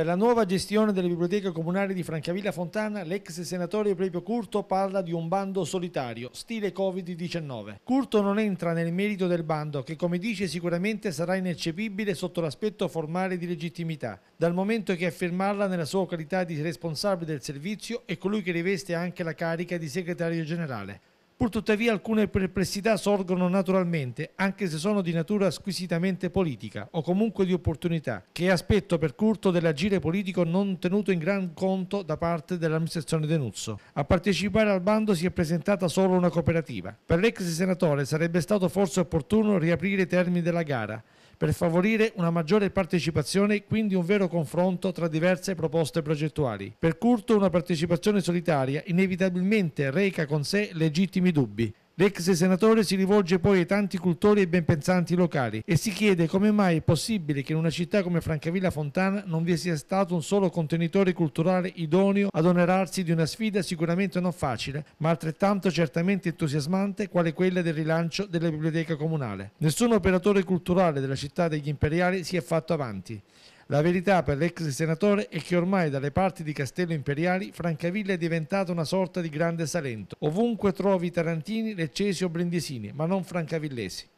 Per la nuova gestione delle biblioteche comunali di Francavilla Fontana, l'ex senatore Prepio Curto parla di un bando solitario, stile Covid-19. Curto non entra nel merito del bando, che come dice sicuramente sarà ineccepibile sotto l'aspetto formale di legittimità, dal momento che a firmarla nella sua qualità di responsabile del servizio è colui che riveste anche la carica di segretario generale. Purtuttavia alcune perplessità sorgono naturalmente, anche se sono di natura squisitamente politica o comunque di opportunità, che è aspetto per curto dell'agire politico non tenuto in gran conto da parte dell'amministrazione Denuzzo. A partecipare al bando si è presentata solo una cooperativa. Per l'ex senatore sarebbe stato forse opportuno riaprire i termini della gara, per favorire una maggiore partecipazione e quindi un vero confronto tra diverse proposte progettuali. Per Curto una partecipazione solitaria inevitabilmente reca con sé legittimi dubbi, L'ex senatore si rivolge poi ai tanti cultori e benpensanti locali e si chiede come mai è possibile che in una città come Francavilla Fontana non vi sia stato un solo contenitore culturale idoneo ad onerarsi di una sfida sicuramente non facile, ma altrettanto certamente entusiasmante quale quella del rilancio della biblioteca comunale. Nessun operatore culturale della città degli imperiali si è fatto avanti. La verità per l'ex senatore è che ormai dalle parti di Castello Imperiali Francavilla è diventata una sorta di grande Salento. Ovunque trovi tarantini, leccesi o brindisini, ma non francavillesi.